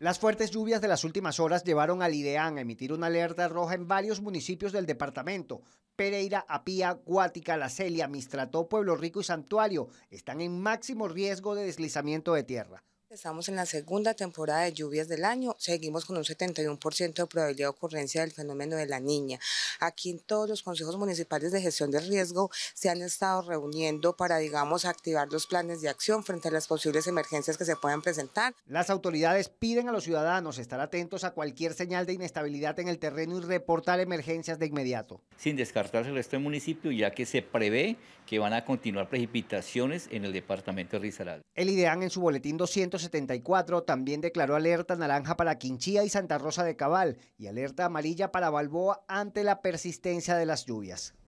Las fuertes lluvias de las últimas horas llevaron al IDEAN a emitir una alerta roja en varios municipios del departamento. Pereira, Apía, Guática, La Celia, Mistrató, Pueblo Rico y Santuario están en máximo riesgo de deslizamiento de tierra. Estamos en la segunda temporada de lluvias del año, seguimos con un 71% de probabilidad de ocurrencia del fenómeno de la niña. Aquí en todos los consejos municipales de gestión de riesgo se han estado reuniendo para, digamos, activar los planes de acción frente a las posibles emergencias que se puedan presentar. Las autoridades piden a los ciudadanos estar atentos a cualquier señal de inestabilidad en el terreno y reportar emergencias de inmediato sin descartarse el resto del municipio, ya que se prevé que van a continuar precipitaciones en el departamento de El IDEAN en su boletín 274 también declaró alerta naranja para Quinchía y Santa Rosa de Cabal y alerta amarilla para Balboa ante la persistencia de las lluvias.